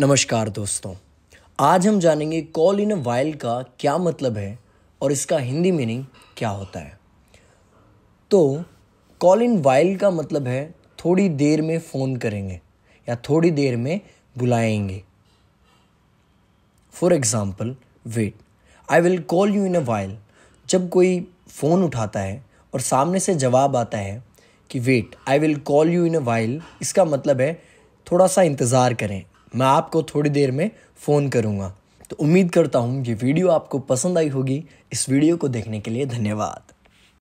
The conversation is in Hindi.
नमस्कार दोस्तों आज हम जानेंगे कॉल इन अ वाइल का क्या मतलब है और इसका हिंदी मीनिंग क्या होता है तो कॉल इन वाइल का मतलब है थोड़ी देर में फ़ोन करेंगे या थोड़ी देर में बुलाएंगे for example wait I will call you in a while जब कोई फ़ोन उठाता है और सामने से जवाब आता है कि wait I will call you in a while इसका मतलब है थोड़ा सा इंतज़ार करें मैं आपको थोड़ी देर में फ़ोन करूँगा तो उम्मीद करता हूँ ये वीडियो आपको पसंद आई होगी इस वीडियो को देखने के लिए धन्यवाद